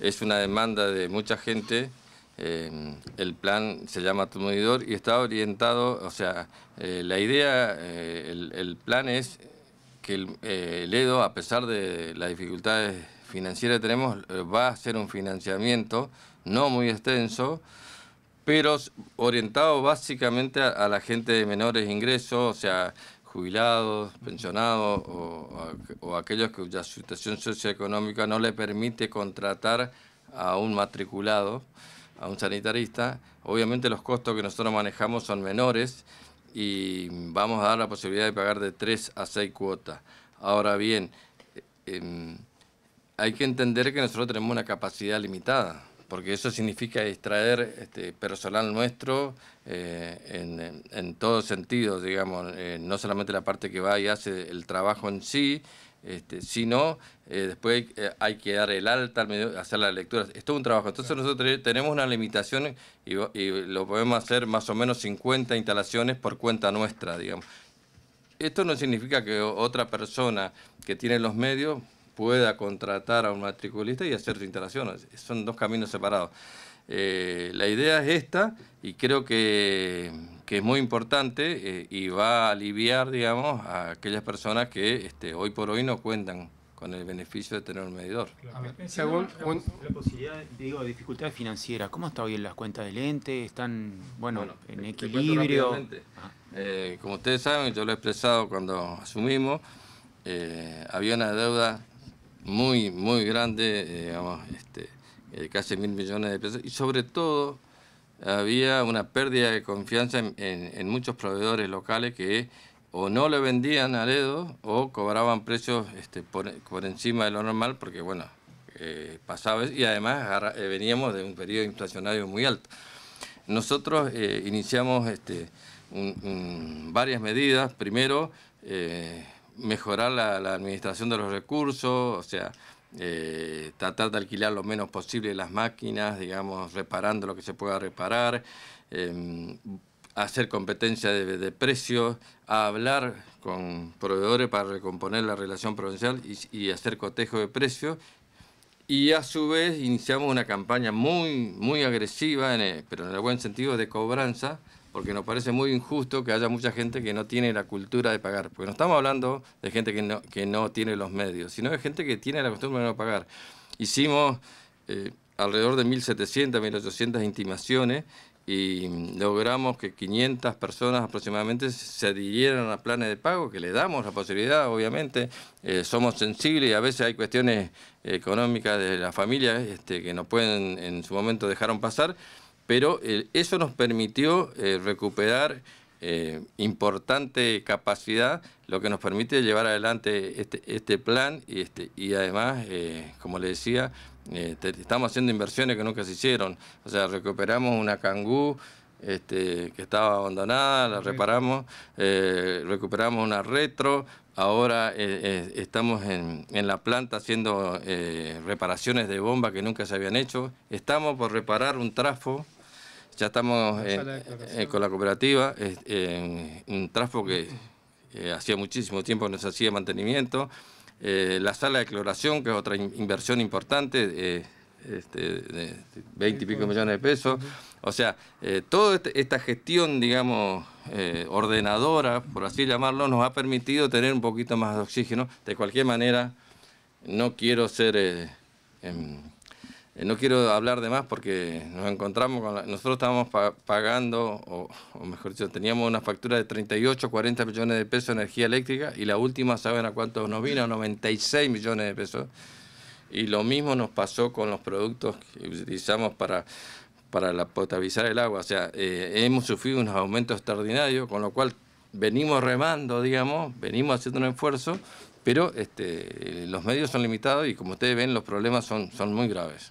es una demanda de mucha gente. Em, el plan se llama Tu y está orientado, o sea, eh, la idea, eh, el, plan es que eh, el, EDO, a pesar de las dificultades financieras que tenemos, va a ser un financiamiento no muy extenso, pero orientado básicamente a la gente de menores ingresos, o sea, jubilados, pensionados o, aquellos que cuya situación socioeconómica no le permite contratar a un matriculado, a un sanitarista, obviamente los costos que nosotros manejamos son menores y vamos a dar la posibilidad de pagar de 3 a 6 cuotas. Ahora bien, eh, em, hay que entender que nosotros tenemos una capacidad limitada porque eso significa extraer este, personal nuestro eh, en, en todos sentidos, digamos, eh, no solamente la parte que va y hace el trabajo en sí, este, sino eh, después hay que dar el alta, hacer las lecturas, es un trabajo. Entonces nosotros tenemos una limitación y, y lo podemos hacer más o menos 50 instalaciones por cuenta nuestra, digamos. Esto no significa que otra persona que tiene los medios pueda contratar a un matriculista y hacer su interacción. Son dos caminos separados. Eh, la idea es esta y creo que, es muy importante eh, y va a aliviar, digamos, a aquellas personas que este, hoy por hoy no cuentan con el beneficio de tener un medidor. según, la, posibilidad, digo, dificultad financiera, ¿cómo está hoy en las cuentas del ente? ¿Están, bueno, en equilibrio? Ah. Eh, como ustedes saben, yo lo he expresado cuando asumimos, había una deuda muy, muy grande, eh, digamos, este, eh, casi mil millones de pesos, y sobre todo había una pérdida de confianza en, en, muchos proveedores locales que o no le vendían a Edo o cobraban precios este, por, encima de lo normal porque, bueno, eh, pasaba y además eh, veníamos de un periodo inflacionario muy alto. Nosotros iniciamos este, varias medidas. Primero, eh, mejorar la, administración de los recursos, o sea, eh, tratar de alquilar lo menos posible las máquinas, digamos, reparando lo que se pueda reparar, em, hacer competencia de, precios, hablar con proveedores para recomponer la relación provincial y, hacer cotejo de precios y a su vez iniciamos una campaña muy, muy agresiva, pero en el buen sentido, de cobranza porque nos parece muy injusto que haya mucha gente que no tiene la cultura de pagar, porque no estamos hablando de gente que no, que no tiene los medios, sino de gente que tiene la costumbre de no pagar. Hicimos eh, alrededor de 1.700, 1.800 intimaciones y logramos que 500 personas aproximadamente se adhirieran a planes de pago, que le damos la posibilidad, obviamente. Eh, somos sensibles y a veces hay cuestiones eh, económicas de la familia este, que no pueden en su momento dejaron pasar pero eh, eso nos permitió eh, recuperar eh, importante capacidad, lo que nos permite llevar adelante este, este plan y, este, además, como le decía, estamos haciendo inversiones que nunca se hicieron, o sea, recuperamos una cangú. Este, que estaba abandonada, la reparamos, recuperamos una retro, Ahora estamos en, la planta haciendo reparaciones de bombas que nunca se habían hecho. Estamos por reparar un trafo ya estamos con la cooperativa, un traspo que eh, hacía muchísimo tiempo nos hacía mantenimiento. Eh, la sala de cloración, que es otra inversión importante, eh, este, de 20 y pico millones de pesos. O sea, toda este, esta gestión, digamos, ordenadora, por así llamarlo, nos ha permitido tener un poquito más de oxígeno. De cualquier manera, no quiero ser... Em, eh, no quiero hablar de más porque nos encontramos con... nosotros estábamos pagando, o, mejor dicho, teníamos una factura de 38, 40 millones de pesos de energía eléctrica y la última, ¿saben a cuánto nos vino? 96 millones de pesos. Y lo mismo nos pasó con los productos que utilizamos para, para la, potabilizar el agua. O sea, eh, hemos sufrido unos aumentos extraordinarios, con lo cual venimos remando, digamos, venimos haciendo un esfuerzo, pero este, los medios son limitados y como ustedes ven los problemas son, son muy graves.